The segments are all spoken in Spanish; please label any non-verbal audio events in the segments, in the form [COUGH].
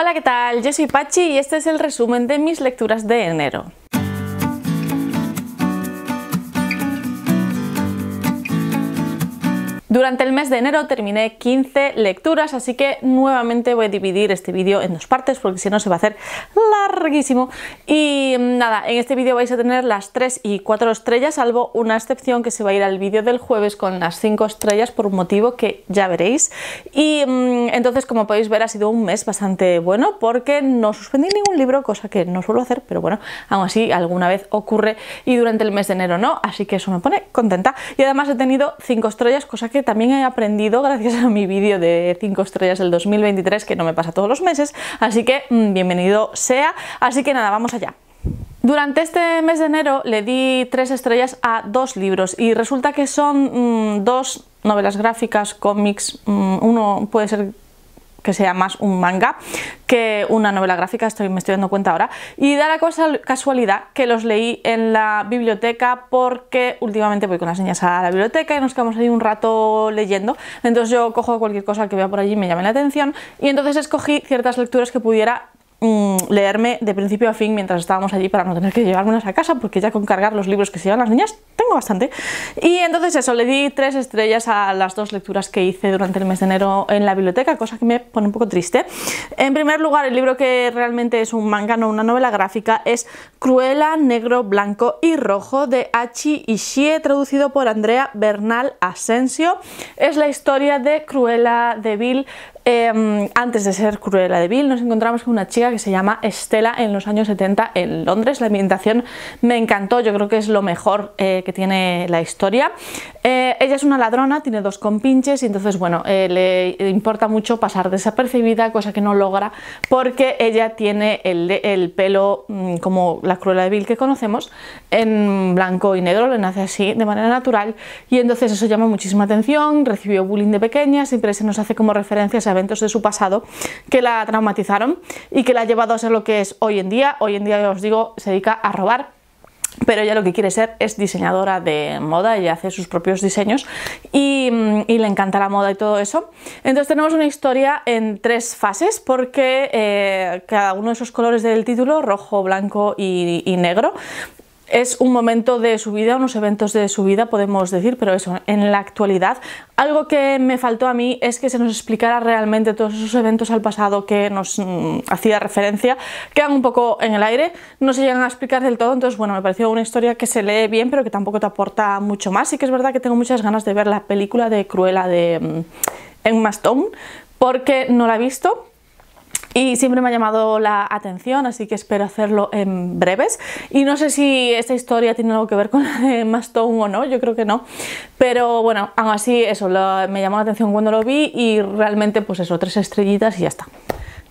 Hola, ¿qué tal? Yo soy Pachi y este es el resumen de mis lecturas de enero. Durante el mes de enero terminé 15 lecturas, así que nuevamente voy a dividir este vídeo en dos partes porque si no se va a hacer larguísimo. Y mm, nada, en este vídeo vais a tener las 3 y 4 estrellas, salvo una excepción que se va a ir al vídeo del jueves con las 5 estrellas por un motivo que ya veréis. Y mm, entonces, como podéis ver, ha sido un mes bastante bueno porque no suspendí ningún libro, cosa que no suelo hacer, pero bueno, aún así alguna vez ocurre y durante el mes de enero no, así que eso me pone contenta. Y además he tenido 5 estrellas, cosa que también he aprendido gracias a mi vídeo de 5 estrellas del 2023, que no me pasa todos los meses, así que mm, bienvenido sea. Así que nada, vamos allá. Durante este mes de enero le di tres estrellas a dos libros y resulta que son mm, dos novelas gráficas, cómics, mm, uno puede ser que sea más un manga que una novela gráfica, estoy, me estoy dando cuenta ahora. Y da la cosa, casualidad que los leí en la biblioteca porque últimamente voy con las niñas a la biblioteca y nos quedamos ahí un rato leyendo. Entonces yo cojo cualquier cosa que vea por allí y me llame la atención y entonces escogí ciertas lecturas que pudiera Mm, leerme de principio a fin mientras estábamos allí para no tener que llevármelos a casa, porque ya con cargar los libros que se llevan las niñas tengo bastante. Y entonces eso, le di tres estrellas a las dos lecturas que hice durante el mes de enero en la biblioteca, cosa que me pone un poco triste. En primer lugar, el libro que realmente es un manga, no una novela gráfica, es Cruella, Negro, Blanco y Rojo de Hachi Ishie, traducido por Andrea Bernal Asensio. Es la historia de Cruella de Em, antes de ser Cruella de Vil, nos encontramos con una chica que se llama Estela en los años 70 en Londres. La ambientación me encantó, yo creo que es lo mejor eh, que tiene la historia. Eh, ella es una ladrona, tiene dos compinches y entonces, bueno, eh, le importa mucho pasar desapercibida, cosa que no logra porque ella tiene el, pelo mm, como la Cruella de Vil que conocemos, en blanco y negro, le nace así de manera natural y entonces eso llama muchísima atención, recibió bullying de pequeña, siempre se nos hace como referencia a de su pasado que la traumatizaron y que la ha llevado a ser lo que es hoy en día. Hoy en día, os digo, se dedica a robar pero ella lo que quiere ser es diseñadora de moda, y hace sus propios diseños mm, y, le encanta la moda y todo eso. Entonces tenemos una historia en tres fases porque eh, cada uno de esos colores del título, rojo, blanco y negro, es un momento de su vida, unos eventos de su vida, podemos decir, pero eso, en la actualidad. Algo que me faltó a mí es que se nos explicara realmente todos esos eventos al pasado que nos mm, hacía referencia, quedan un poco en el aire, no se llegan a explicar del todo, entonces bueno, me pareció una historia que se lee bien, pero que tampoco te aporta mucho más. Y que es verdad que tengo muchas ganas de ver la película de Cruella de mm, porque no la he visto, y siempre me ha llamado la atención, así que espero hacerlo en breves. Y no sé si esta historia tiene algo que ver con la de Mastone o no, yo creo que no, pero bueno, aún así eso, me llamó la atención cuando lo vi y realmente pues eso, tres estrellitas y ya está.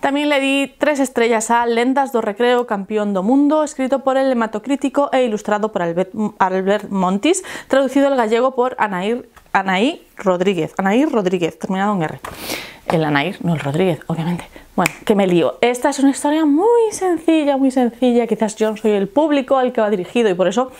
También le di tres estrellas a Lendas do Recreo Campeón do Mundo, escrito por el hematocrítico e ilustrado por Albert Montis, traducido al gallego por Anaí, Anaí Rodríguez, Anaí Rodríguez, terminado en R el Anair, no el Rodríguez, obviamente. Bueno, que me lío. Esta es una historia muy sencilla, muy sencilla. Quizás yo soy el público al que va dirigido y por eso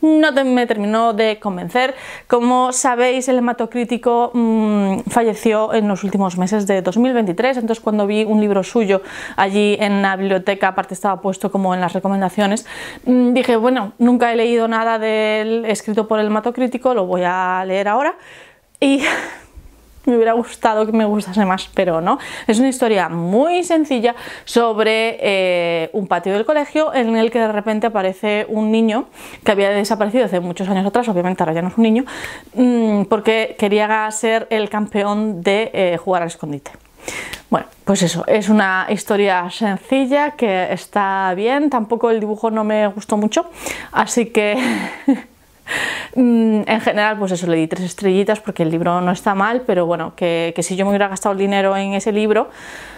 no me terminó de convencer. Como sabéis, el hematocrítico mm, falleció en los últimos meses de 2023. Entonces, cuando vi un libro suyo allí en la biblioteca, aparte estaba puesto como en las recomendaciones, mm, dije, bueno, nunca he leído nada del escrito por el hematocrítico, lo voy a leer ahora. Y [LAUGHS] me hubiera gustado que me gustase más, pero no. Es una historia muy sencilla sobre eh, un patio del colegio en el que de repente aparece un niño que había desaparecido hace muchos años atrás, obviamente ahora ya no es un niño, mm, porque quería ser el campeón de eh, jugar al escondite. Bueno, pues eso, es una historia sencilla que está bien, tampoco el dibujo no me gustó mucho, así que [LAUGHS] Mm, en general, pues eso, le di tres estrellitas porque el libro no está mal, pero bueno, que, si yo me hubiera gastado el dinero en ese libro,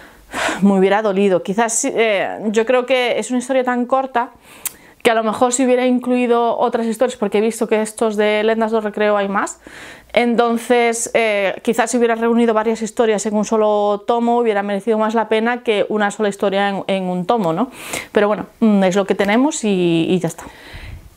[SIGHS] me hubiera dolido. Quizás eh, yo creo que es una historia tan corta que a lo mejor si hubiera incluido otras historias, porque he visto que estos de Lendas de Recreo hay más, entonces eh, quizás si hubiera reunido varias historias en un solo tomo hubiera merecido más la pena que una sola historia en, un tomo, ¿no? Pero bueno, mm, es lo que tenemos y ya está.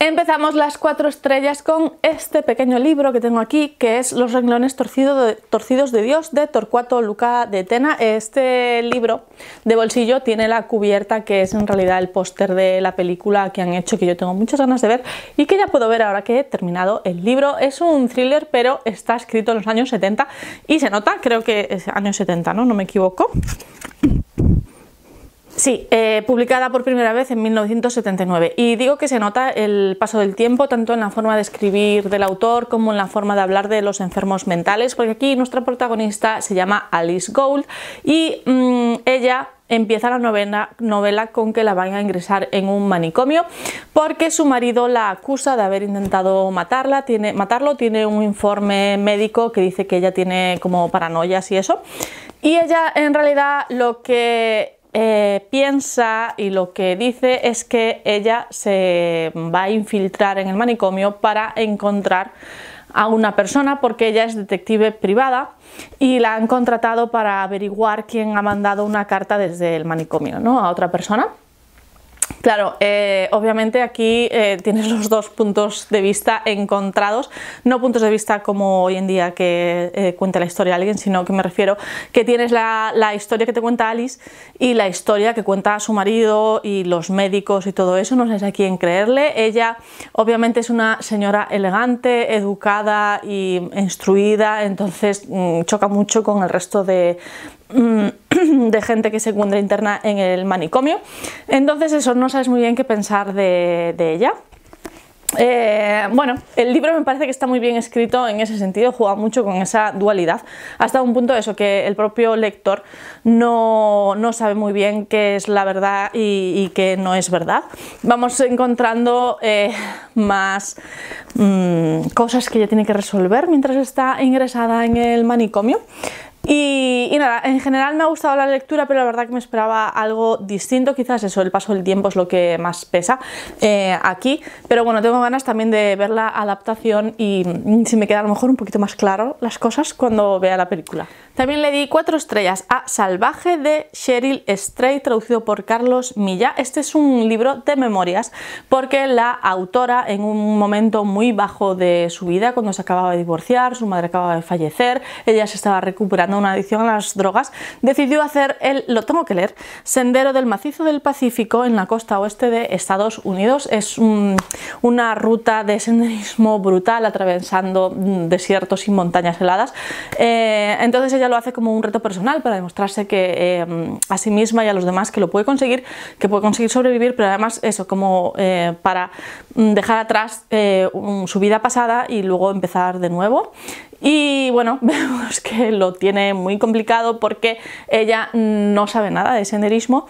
Empezamos las cuatro estrellas con este pequeño libro que tengo aquí, que es Los renglones torcidos de Dios de Torcuato Luca de Tena. Este libro de bolsillo tiene la cubierta que es en realidad el póster de la película que han hecho, que yo tengo muchas ganas de ver y que ya puedo ver ahora que he terminado el libro. Es un thriller, pero está escrito en los años 70 y se nota, creo que es años 70, ¿no? No me equivoco. Sí, eh, publicada por primera vez en 1979. Y digo que se nota el paso del tiempo, tanto en la forma de escribir del autor como en la forma de hablar de los enfermos mentales, porque aquí nuestra protagonista se llama Alice Gould y mm, ella empieza la novela con que la van a ingresar en un manicomio porque su marido la acusa de haber intentado matarla, tiene, matarlo, tiene un informe médico que dice que ella tiene como paranoias y eso. Y ella en realidad lo que eh, piensa y lo que dice es que ella se va a infiltrar en el manicomio para encontrar a una persona porque ella es detective privada y la han contratado para averiguar quién ha mandado una carta desde el manicomio ¿no? a otra persona. Claro, eh, obviamente aquí eh, tienes los dos puntos de vista encontrados, no puntos de vista como hoy en día que eh, cuenta la historia alguien, sino que me refiero que tienes la, historia que te cuenta Alice y la historia que cuenta su marido y los médicos y todo eso, no sé a quién creerle. Ella obviamente es una señora elegante, educada y instruida, entonces mm, choca mucho con el resto de, Mm, [CLEARS THROAT] de gente que se encuentra interna en el manicomio. Entonces eso, no sabes muy bien qué pensar de, ella. Eh, bueno, el libro me parece que está muy bien escrito en ese sentido, juega mucho con esa dualidad, hasta un punto eso, que el propio lector no, sabe muy bien qué es la verdad y, qué no es verdad. Vamos encontrando eh, más mm, cosas que ella tiene que resolver mientras está ingresada en el manicomio. Y, nada, en general me ha gustado la lectura, pero la verdad que me esperaba algo distinto. Quizás eso, el paso del tiempo es lo que más pesa eh, aquí. Pero bueno, tengo ganas también de ver la adaptación y mm, si me queda a lo mejor un poquito más claro las cosas cuando vea la película. También le di cuatro estrellas a Salvaje de Cheryl Stray, traducido por Carlos Milla. Este es un libro de memorias porque la autora en un momento muy bajo de su vida, cuando se acababa de divorciar, su madre acababa de fallecer, ella se estaba recuperando una adicción a las drogas, decidió hacer el, lo tengo que leer, Sendero del Macizo del Pacífico en la costa oeste de Estados Unidos. Es una ruta de senderismo brutal atravesando mm, desiertos y montañas heladas. Eh, entonces ella lo hace como un reto personal para demostrarse que eh, a sí misma y a los demás que lo puede conseguir, que puede conseguir sobrevivir, pero además eso, como eh, para mm, dejar atrás su vida pasada y luego empezar de nuevo y bueno, [LAUGHS] vemos que lo tiene muy complicado porque ella no sabe nada de senderismo,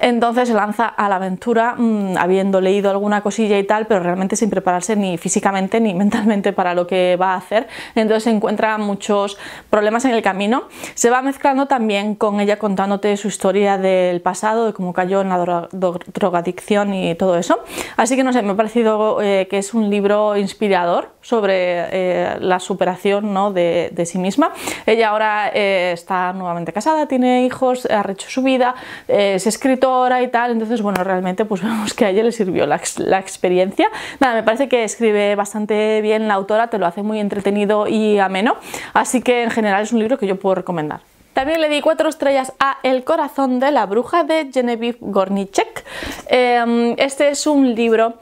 entonces se lanza a la aventura mm, habiendo leído alguna cosilla y tal, pero realmente sin prepararse ni físicamente ni [LAUGHS] mentalmente para lo que va a hacer, entonces encuentra muchos problemas en el camino. Se va mezclando también con ella contándote su historia del pasado, de cómo cayó en la drogadicción y todo eso. Así que no sé, me ha parecido eh, que es un libro inspirador sobre eh, la superación de, sí misma. Ella ahora eh, está nuevamente casada, tiene hijos, ha hecho su vida, eh, es escritora y tal, entonces bueno, realmente pues [LAUGHS] vemos que a ella le sirvió la, experiencia. Nada, me parece que escribe bastante bien la autora, te lo hace muy entretenido y ameno, así que en general es un libro que yo puedo recomendar. También le di cuatro estrellas a El corazón de la bruja de Genevieve Gornichek. Em, este es un libro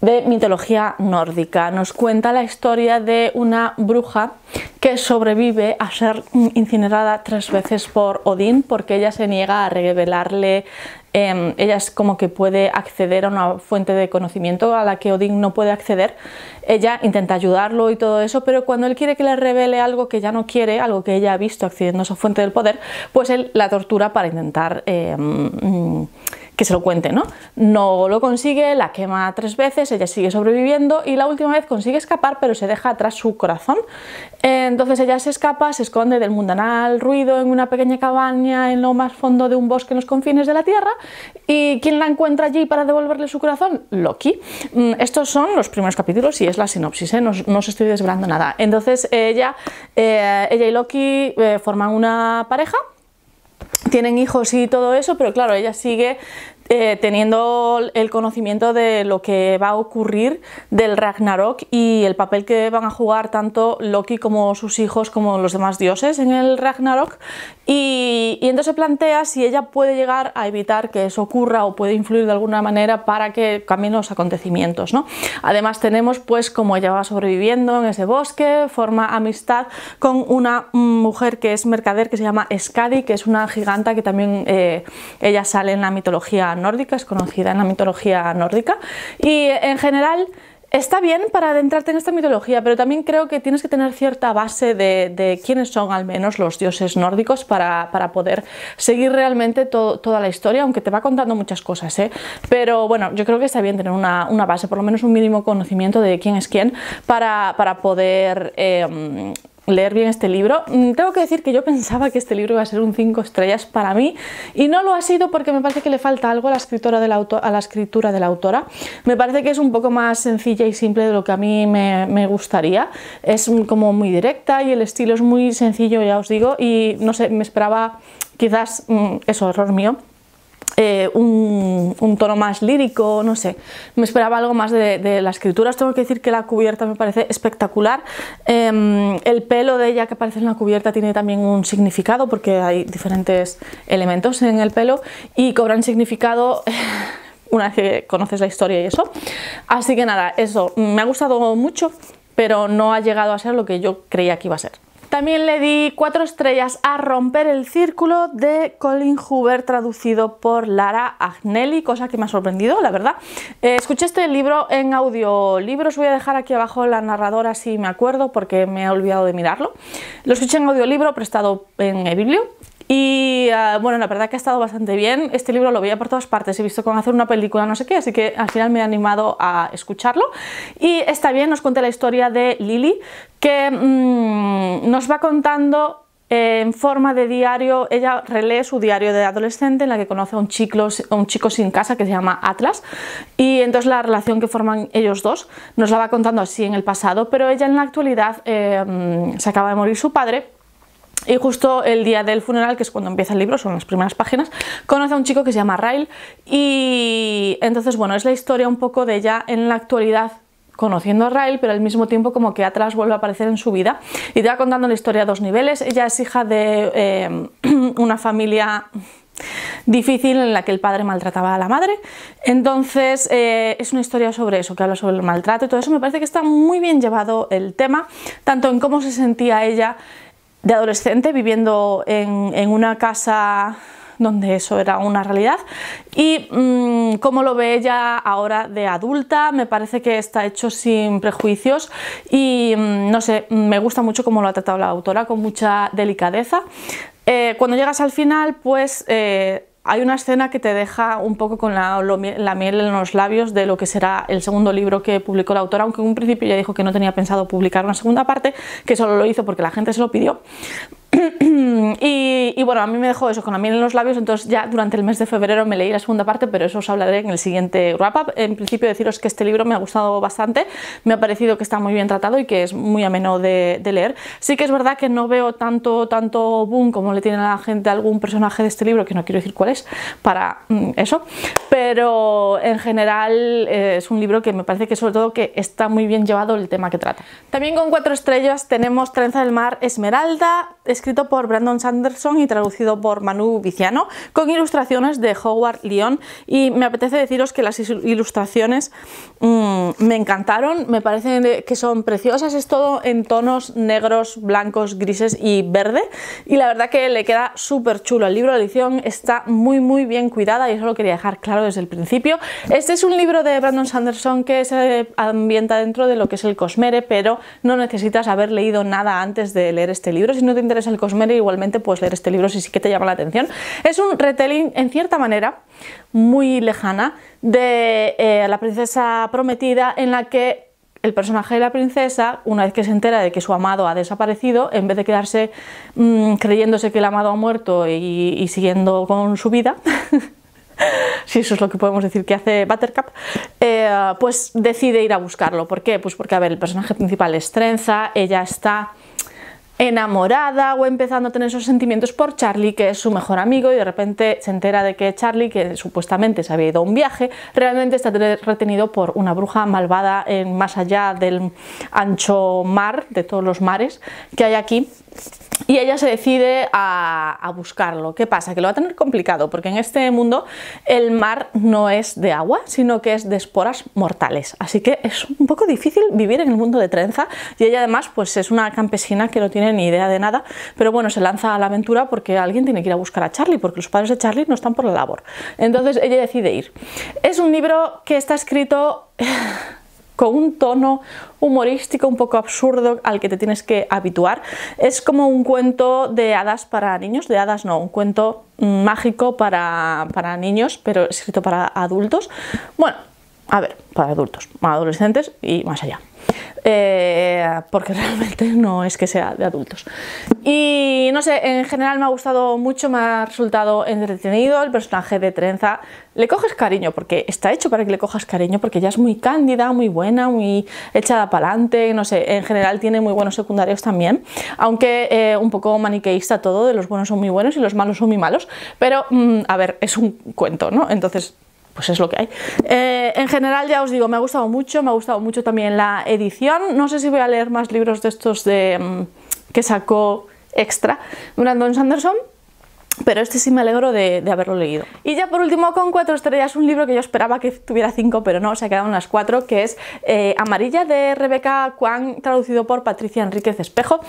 de mitología nórdica. Nos cuenta la historia de una bruja que sobrevive a ser incinerada tres veces por Odín porque ella se niega a revelarle, em, ella es como que puede acceder a una fuente de conocimiento a la que Odín no puede acceder. Ella intenta ayudarlo y todo eso, pero cuando él quiere que le revele algo que ella no quiere, algo que ella ha visto accediendo a su fuente del poder, pues él la tortura para intentar... Em, que se lo cuente, ¿no? No lo consigue, la quema tres veces, ella sigue sobreviviendo y la última vez consigue escapar, pero se deja atrás su corazón. Eh, entonces ella se escapa, se esconde del mundanal ruido en una pequeña cabaña en lo más fondo de un bosque en los confines de la Tierra. ¿Y quién la encuentra allí para devolverle su corazón? Loki. Mm, estos son los primeros capítulos y es la sinopsis, ¿eh? no, os estoy desvelando nada. Entonces ella, eh, ella y Loki forman una pareja tienen hijos y todo eso, pero claro, ella sigue eh, teniendo el conocimiento de lo que va a ocurrir del Ragnarok y el papel que van a jugar tanto Loki como sus hijos como los demás dioses en el Ragnarok y, y entonces plantea si ella puede llegar a evitar que eso ocurra o puede influir de alguna manera para que cambien los acontecimientos. ¿no? Además tenemos pues como ella va sobreviviendo en ese bosque, forma amistad con una mujer que es mercader que se llama Skadi, que es una giganta que también eh, ella sale en la mitología nórdica, es conocida en la mitología nórdica y en general está bien para adentrarte en esta mitología, pero también creo que tienes que tener cierta base de, quiénes son al menos los dioses nórdicos para, poder seguir realmente toda la historia, aunque te va contando muchas cosas, ¿eh? Pero bueno, yo creo que está bien tener una, base, por lo menos un mínimo conocimiento de quién es quién, para, poder... Eh, leer bien este libro. Mm, tengo que decir que yo pensaba que este libro iba a ser un 5 estrellas para mí y no lo ha sido porque me parece que le falta algo a la, escritora de a la escritura de la autora. Me parece que es un poco más sencilla y simple de lo que a mí me, me gustaría. Es como muy directa y el estilo es muy sencillo, ya os digo, y no sé, me esperaba quizás, mm, eso, error mío, eh, un, tono más lírico, no sé, me esperaba algo más de, la escritura, tengo que decir que la cubierta me parece espectacular, em, el pelo de ella que aparece en la cubierta tiene también un significado porque hay diferentes elementos en el pelo y cobran significado [LAUGHS] una vez que conoces la historia y eso, así que nada, eso, me ha gustado mucho, pero no ha llegado a ser lo que yo creía que iba a ser. También le di cuatro estrellas a Romper el Círculo de Colin Hoover, traducido por Lara Agnelli, cosa que me ha sorprendido, la verdad. Eh, escuché este libro en audiolibro, os voy a dejar aquí abajo la narradora si me acuerdo, porque me he olvidado de mirarlo. Lo escuché en audiolibro prestado en Ebiblio y ah, bueno, la verdad que ha estado bastante bien. Este libro lo veía por todas partes, he visto cómo hacer una película, no sé qué, así que al final me he animado a escucharlo. Y está bien, nos cuenta la historia de Lily, que mm, nos va contando eh, en forma de diario, ella relee su diario de adolescente en la que conoce a un, chico, un chico sin casa que se llama Atlas y entonces la relación que forman ellos dos nos la va contando así en el pasado, pero ella en la actualidad eh, mm, se acaba de morir su padre y justo el día del funeral, que es cuando empieza el libro, son las primeras páginas, conoce a un chico que se llama Rail y entonces, bueno, es la historia un poco de ella en la actualidad conociendo a Rail, pero al mismo tiempo como que atrás vuelve a aparecer en su vida. Y te va contando la historia a dos niveles. Ella es hija de eh, [CLEARS THROAT] una familia difícil en la que el padre maltrataba a la madre. Entonces eh, es una historia sobre eso, que habla sobre el maltrato y todo eso. Me parece que está muy bien llevado el tema, tanto en cómo se sentía ella de adolescente viviendo en, una casa donde eso era una realidad y como mm, cómo lo ve ella ahora de adulta, me parece que está hecho sin prejuicios y mm, no sé, me gusta mucho cómo lo ha tratado la autora con mucha delicadeza. Eh, cuando llegas al final pues eh, hay una escena que te deja un poco con la, miel en los labios de lo que será el segundo libro que publicó la autora, aunque en un principio ya dijo que no tenía pensado publicar una segunda parte, que solo lo hizo porque la gente se lo pidió. [CLEARS THROAT] y, bueno, a mí me dejó eso con la miel en los labios, entonces ya durante el mes de febrero me leí la segunda parte, pero eso os hablaré en el siguiente wrap-up. En principio deciros que este libro me ha gustado bastante, me ha parecido que está muy bien tratado y que es muy ameno de, leer. Sí que es verdad que no veo tanto, tanto boom como le tiene a la gente algún personaje de este libro, que no quiero decir cuál es, para mm, eso, pero en general eh, es un libro que me parece que sobre todo que está muy bien llevado el tema que trata. También con cuatro estrellas tenemos Trenza del Mar Esmeralda, escrito por Brandon Sanderson y traducido por Manu Viciano, con ilustraciones de Howard Leon. Y me apetece deciros que las ilustraciones mm, me encantaron, me parecen que son preciosas, es todo en tonos negros, blancos, grises y verde. Y la verdad que le queda súper chulo. El libro de edición está muy, muy bien cuidada y eso lo quería dejar claro desde el principio. Este es un libro de Brandon Sanderson que se ambienta dentro de lo que es el Cosmere, pero no necesitas haber leído nada antes de leer este libro. Si no te el cosmere, e igualmente puedes leer este libro si sí que te llama la atención. Es un retelling, en cierta manera, muy lejana, de eh, la princesa prometida, en la que el personaje de la princesa, una vez que se entera de que su amado ha desaparecido, en vez de quedarse mm, creyéndose que el amado ha muerto y, siguiendo con su vida, [LAUGHS] si eso es lo que podemos decir que hace Buttercup, eh, pues decide ir a buscarlo. ¿Por qué? Pues porque, a ver, el personaje principal es Trenza, ella está enamorada o empezando a tener esos sentimientos por Charlie, que es su mejor amigo, y de repente se entera de que Charlie, que supuestamente se había ido a un viaje, realmente está retenido por una bruja malvada en más allá del ancho mar, de todos los mares que hay aquí. Y ella se decide a, buscarlo. ¿Qué pasa? Que lo va a tener complicado, porque en este mundo el mar no es de agua, sino que es de esporas mortales. Así que es un poco difícil vivir en el mundo de trenza. Y ella además pues es una campesina que lo tiene ni idea de nada, pero bueno, se lanza a la aventura porque alguien tiene que ir a buscar a Charlie, porque los padres de Charlie no están por la labor. Entonces ella decide ir. Es un libro que está escrito [LAUGHS] con un tono humorístico un poco absurdo al que te tienes que habituar. Es como un cuento de hadas para niños, de hadas no, un cuento mágico para, para niños, pero escrito para adultos. Bueno, a ver, para adultos, adolescentes y más allá. Eh, porque [LAUGHS] realmente no es que sea de adultos. Y no sé, en general me ha gustado mucho, me ha resultado entretenido el personaje de Trenza. Le coges cariño, porque está hecho para que le cojas cariño, porque ya es muy cándida, muy buena, muy echada para adelante, no sé, en general tiene muy buenos secundarios también, aunque eh, un poco maniqueísta todo, de los buenos son muy buenos y los malos son muy malos, pero mm, a ver, es un cuento, ¿no? Entonces, pues es lo que hay. Eh, en general ya os digo, me ha gustado mucho, me ha gustado mucho también la edición. No sé si voy a leer más libros de estos de, mm, que sacó extra Brandon Sanderson, pero este sí me alegro de, haberlo leído. Y ya por último, con cuatro estrellas, un libro que yo esperaba que tuviera cinco, pero no, se ha quedado las cuatro, que es eh, Amarilla de Rebeca Kwan, traducido por Patricia Enríquez Espejo.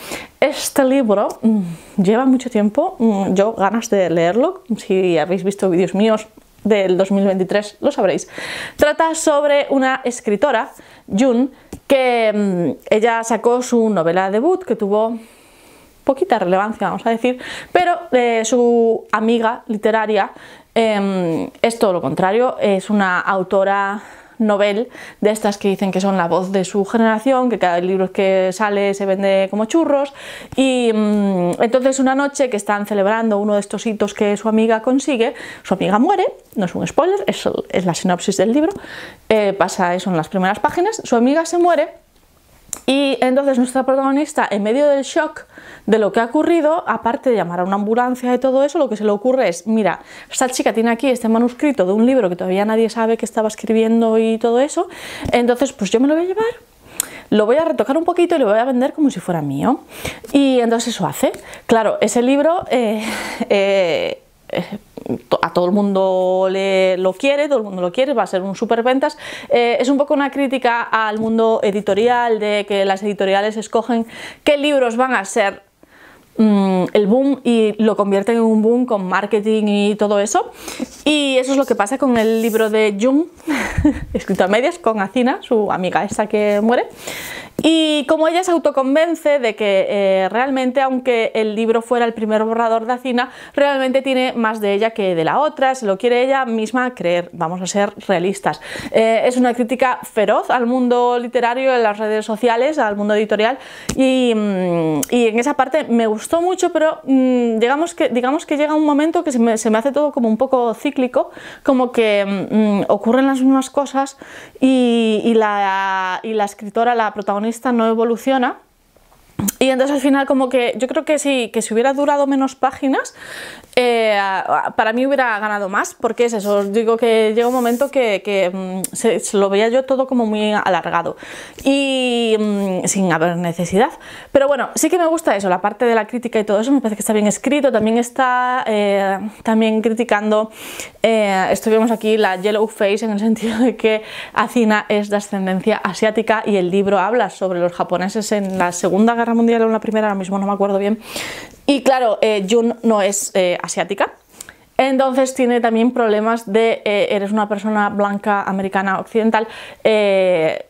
Este libro mm, lleva mucho tiempo, mm, yo ganas de leerlo, si habéis visto vídeos míos del 2023, lo sabréis. Trata sobre una escritora, June, que mm, ella sacó su novela debut que tuvo poquita relevancia, vamos a decir, pero de eh, su amiga literaria em, es todo lo contrario, es una autora novel de estas que dicen que son la voz de su generación, que cada libro que sale se vende como churros. Y mm, entonces una noche que están celebrando uno de estos hitos que su amiga consigue, su amiga muere, no es un spoiler, es, la sinopsis del libro, eh, pasa eso en las primeras páginas, su amiga se muere y entonces nuestra protagonista, en medio del shock de lo que ha ocurrido, aparte de llamar a una ambulancia y todo eso, lo que se le ocurre es, mira, esta chica tiene aquí este manuscrito de un libro que todavía nadie sabe que estaba escribiendo y todo eso, entonces pues yo me lo voy a llevar lo voy a retocar un poquito y lo voy a vender como si fuera mío. Y entonces eso hace. Claro, ese libro eh, [LAUGHS] eh, eh, a todo el mundo le, lo quiere, todo el mundo lo quiere, va a ser un superventas. ventas eh, es un poco una crítica al mundo editorial, de que las editoriales escogen qué libros van a ser mm, el boom y lo convierten en un boom con marketing y todo eso. Y eso es lo que pasa con el libro de Jung, [LAUGHS] escrito a medias, con Acina, su amiga esa que muere. Y como ella se autoconvence de que eh, realmente, aunque el libro fuera el primer borrador de Acina, realmente tiene más de ella que de la otra, se lo quiere ella misma creer, vamos a ser realistas. Eh, es una crítica feroz al mundo literario, en las redes sociales, al mundo editorial, y, mm, en esa parte me gustó mucho, pero mm, digamos, que, digamos que llega un momento que se me, hace todo como un poco cíclico, como que mm, ocurren las mismas cosas y la escritora, la protagonista, no evoluciona. Y entonces al final como que yo creo que sí que si hubiera durado menos páginas eh, para mí hubiera ganado más, porque es eso, os digo que llega un momento que, mm, se, lo veía yo todo como muy alargado y mm, sin haber necesidad. Pero bueno, sí que me gusta eso, la parte de la crítica y todo eso, me parece que está bien escrito, también está eh, también criticando, eh, estuvimos aquí la yellow face en el [LAUGHS] sentido de que Acina es de ascendencia asiática y el libro habla sobre los japoneses en la Segunda Guerra Mundial o en la Primera, ahora mismo no me acuerdo bien. Y claro, Jun no es asiática. Entonces tiene también problemas de eh, eres una persona blanca, americana, occidental, eh,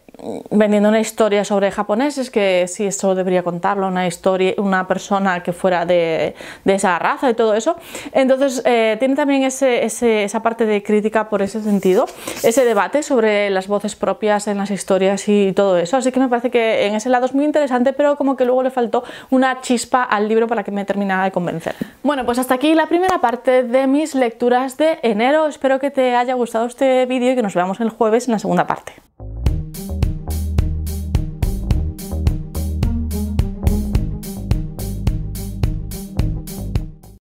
vendiendo una historia sobre japoneses, que si eso debería contarlo una historia, una persona que fuera de, esa raza y todo eso. Entonces eh, tiene también esa parte de crítica por ese sentido, ese debate sobre las voces propias en las historias y todo eso. Así que me parece que en ese lado es muy interesante, pero como que luego le faltó una chispa al libro para que me terminara de convencer. Bueno, pues hasta aquí la primera parte de mis lecturas de enero. Espero que te haya gustado este vídeo y que nos veamos el jueves en la segunda parte.